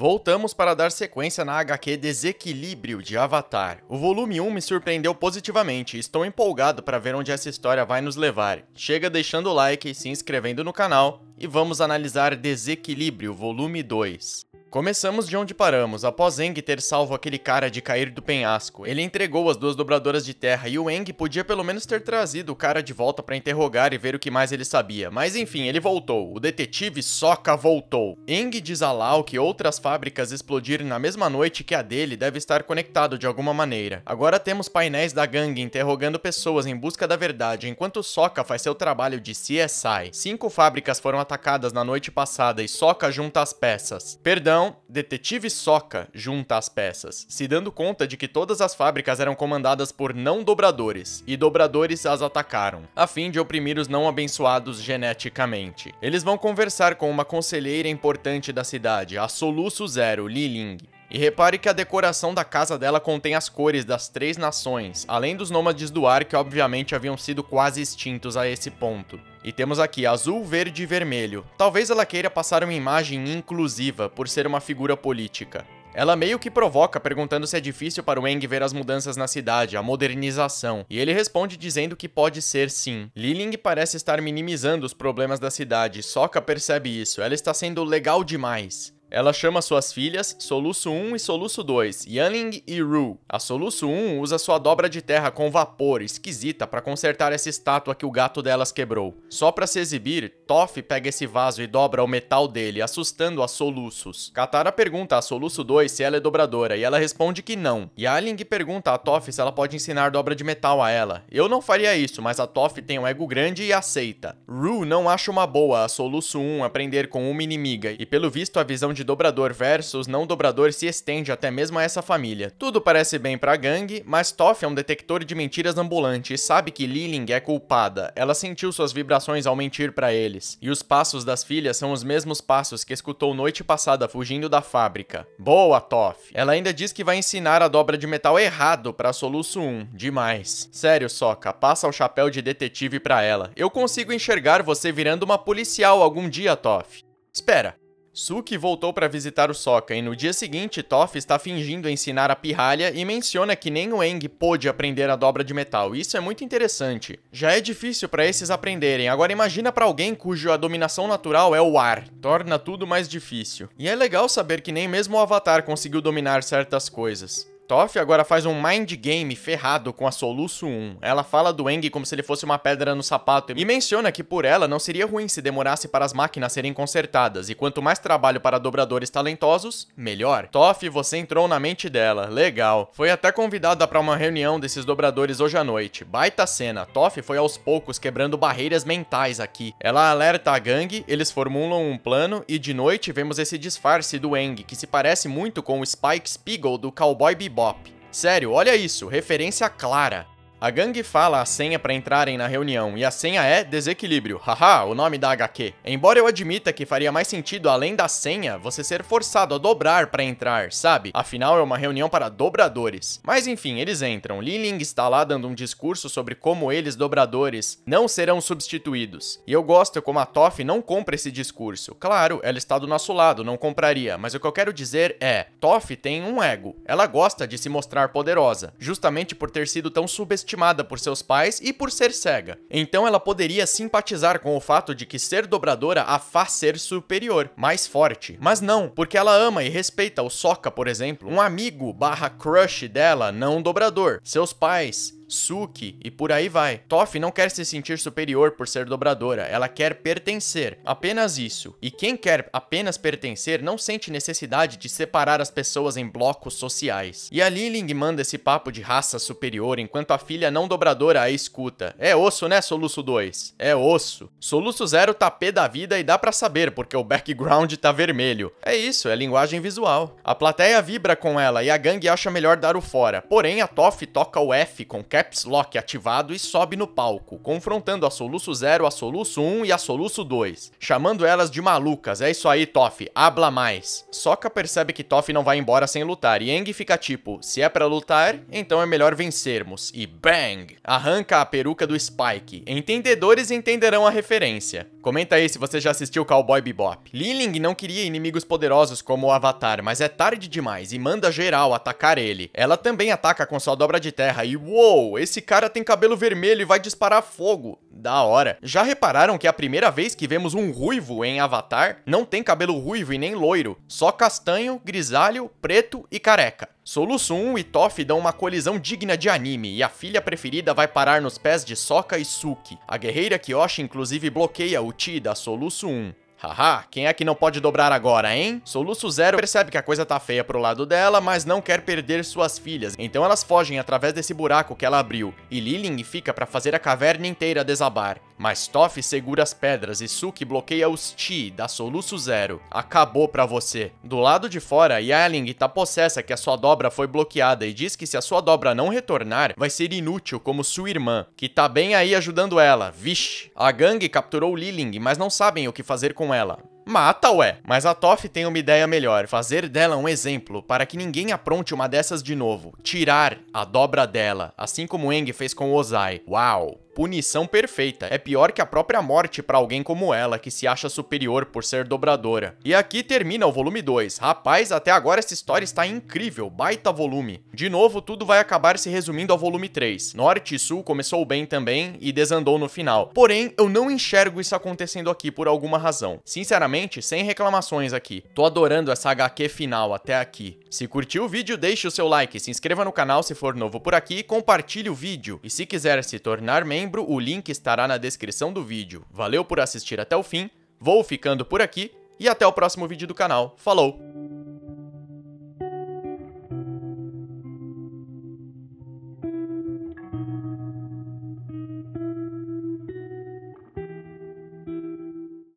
Voltamos para dar sequência na HQ Desequilíbrio de Avatar. O volume 1 me surpreendeu positivamente e estou empolgado para ver onde essa história vai nos levar. Chega deixando o like, se inscrevendo no canal e vamos analisar Desequilíbrio, volume 2. Começamos de onde paramos, após Eng ter salvo aquele cara de cair do penhasco. Ele entregou as duas dobradoras de terra e o Eng podia pelo menos ter trazido o cara de volta para interrogar e ver o que mais ele sabia. Mas enfim, ele voltou. O detetive Soca voltou. Eng diz a Lau que outras fábricas explodirem na mesma noite que a dele deve estar conectado de alguma maneira. Agora temos painéis da gangue interrogando pessoas em busca da verdade, enquanto Soca faz seu trabalho de CSI. Cinco fábricas foram atacadas na noite passada e Soca junta as peças. Perdão então, Detetive Soca junta as peças, se dando conta de que todas as fábricas eram comandadas por não dobradores, e dobradores as atacaram, a fim de oprimir os não abençoados geneticamente. Eles vão conversar com uma conselheira importante da cidade, a Soluço Zero, Li Ling, e repare que a decoração da casa dela contém as cores das três nações, além dos nômades do ar que obviamente haviam sido quase extintos a esse ponto. E temos aqui azul, verde e vermelho. Talvez ela queira passar uma imagem inclusiva por ser uma figura política. Ela meio que provoca perguntando se é difícil para o Eng ver as mudanças na cidade, a modernização, e ele responde dizendo que pode ser sim. Liling parece estar minimizando os problemas da cidade, Soka percebe isso, ela está sendo legal demais. Ela chama suas filhas Soluço 1 e Soluço 2, Yanling e Ru. A Soluço 1 usa sua dobra de terra com vapor esquisita para consertar essa estátua que o gato delas quebrou. Só para se exibir, Toff pega esse vaso e dobra o metal dele, assustando a Soluços. Katara pergunta a Soluço 2 se ela é dobradora e ela responde que não. E Yanling pergunta a Toff se ela pode ensinar dobra de metal a ela. Eu não faria isso, mas a Toff tem um ego grande e aceita. Ru não acha uma boa a Soluço 1 aprender com uma inimiga e pelo visto a visão de de dobrador versus não dobrador se estende até mesmo a essa família. Tudo parece bem pra gangue, mas Toff é um detector de mentiras ambulante e sabe que Liling é culpada. Ela sentiu suas vibrações ao mentir para eles. E os passos das filhas são os mesmos passos que escutou noite passada fugindo da fábrica. Boa, Toff, Ela ainda diz que vai ensinar a dobra de metal errado pra Soluço 1. Demais. Sério, Soca, passa o chapéu de detetive pra ela. Eu consigo enxergar você virando uma policial algum dia, Toff. Espera, Suki voltou para visitar o Sokka e no dia seguinte Toph está fingindo ensinar a pirralha e menciona que nem o Eng pôde aprender a dobra de metal. Isso é muito interessante. Já é difícil para esses aprenderem. Agora imagina para alguém cuja dominação natural é o ar. Torna tudo mais difícil. E é legal saber que nem mesmo o Avatar conseguiu dominar certas coisas. Toff agora faz um mind game ferrado com a Soluço 1. Ela fala do Eng como se ele fosse uma pedra no sapato e menciona que por ela não seria ruim se demorasse para as máquinas serem consertadas, e quanto mais trabalho para dobradores talentosos, melhor. Toff, você entrou na mente dela, legal. Foi até convidada para uma reunião desses dobradores hoje à noite. Baita cena, Toff foi aos poucos quebrando barreiras mentais aqui. Ela alerta a gangue, eles formulam um plano e de noite vemos esse disfarce do Eng, que se parece muito com o Spike Spiegel do Cowboy Bebop Bebop. Sério, olha isso, referência clara. A gangue fala a senha para entrarem na reunião, e a senha é desequilíbrio, haha, o nome da HQ. Embora eu admita que faria mais sentido, além da senha, você ser forçado a dobrar para entrar, sabe? Afinal, é uma reunião para dobradores. Mas enfim, eles entram. Liling está lá dando um discurso sobre como eles, dobradores, não serão substituídos. E eu gosto como a Toff não compra esse discurso. Claro, ela está do nosso lado, não compraria, mas o que eu quero dizer é, Toff tem um ego. Ela gosta de se mostrar poderosa, justamente por ter sido tão subestimada subestimada por seus pais e por ser cega. Então ela poderia simpatizar com o fato de que ser dobradora a faz ser superior, mais forte. Mas não, porque ela ama e respeita o Soka, por exemplo, um amigo barra crush dela não dobrador, seus pais, Suki e por aí vai. Toff não quer se sentir superior por ser dobradora, ela quer pertencer, apenas isso. E quem quer apenas pertencer não sente necessidade de separar as pessoas em blocos sociais. E a Liling manda esse papo de raça superior enquanto a filha não dobradora a escuta. É osso, né, Soluço 2? É osso. Soluço 0 tá pé da vida e dá para saber porque o background tá vermelho. É isso, é linguagem visual. A plateia vibra com ela e a gangue acha melhor dar o fora. Porém, a Toff toca o F com Cat Caps Lock ativado e sobe no palco, confrontando a Soluço 0, a Soluço 1 e a Soluço 2, chamando elas de malucas. É isso aí, Toff, habla mais. Sokka percebe que Toff não vai embora sem lutar e Eng fica tipo, se é para lutar, então é melhor vencermos. E bang! Arranca a peruca do Spike. Entendedores entenderão a referência. Comenta aí se você já assistiu Cowboy Bebop. Liling não queria inimigos poderosos como o Avatar, mas é tarde demais e manda geral atacar ele. Ela também ataca com sua dobra de terra e uou, esse cara tem cabelo vermelho e vai disparar fogo. Da hora. Já repararam que é a primeira vez que vemos um ruivo em Avatar não tem cabelo ruivo e nem loiro, só castanho, grisalho, preto e careca. Soluço 1 e Toff dão uma colisão digna de anime, e a filha preferida vai parar nos pés de Sokka e Suki. A guerreira Kyoshi inclusive bloqueia o Chi da Soluço 1. Haha, quem é que não pode dobrar agora, hein? Soluço Zero percebe que a coisa tá feia pro lado dela, mas não quer perder suas filhas, então elas fogem através desse buraco que ela abriu, e Lilin fica para fazer a caverna inteira desabar. Mas Toff segura as pedras e Suki bloqueia os Chi da Soluço Zero. Acabou pra você. Do lado de fora, Yaling tá possessa que a sua dobra foi bloqueada e diz que se a sua dobra não retornar, vai ser inútil como sua irmã, que tá bem aí ajudando ela. Vixe. A gangue capturou Liling, mas não sabem o que fazer com ela. Mata, ué! Mas a Toff tem uma ideia melhor, fazer dela um exemplo, para que ninguém apronte uma dessas de novo. Tirar a dobra dela, assim como Eng fez com Ozai. Uau! Punição perfeita. É pior que a própria morte para alguém como ela, que se acha superior por ser dobradora. E aqui termina o volume 2. Rapaz, até agora essa história está incrível, baita volume. De novo, tudo vai acabar se resumindo ao volume 3. Norte e Sul começou bem também e desandou no final. Porém, eu não enxergo isso acontecendo aqui por alguma razão. Sinceramente, sem reclamações aqui. Tô adorando essa HQ final até aqui. Se curtiu o vídeo, deixe o seu like, se inscreva no canal se for novo por aqui, compartilhe o vídeo e se quiser se tornar membro, membro, o link estará na descrição do vídeo. Valeu por assistir até o fim, vou ficando por aqui e até o próximo vídeo do canal. Falou!